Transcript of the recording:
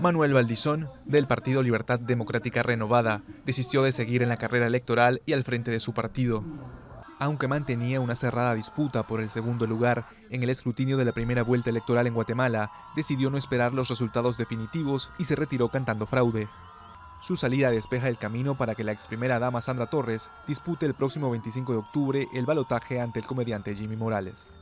Manuel Valdizón, del Partido Libertad Democrática Renovada, desistió de seguir en la carrera electoral y al frente de su partido. Aunque mantenía una cerrada disputa por el segundo lugar en el escrutinio de la primera vuelta electoral en Guatemala, decidió no esperar los resultados definitivos y se retiró cantando fraude. Su salida despeja el camino para que la ex primera dama Sandra Torres dispute el próximo 25 de octubre el balotaje ante el comediante Jimmy Morales.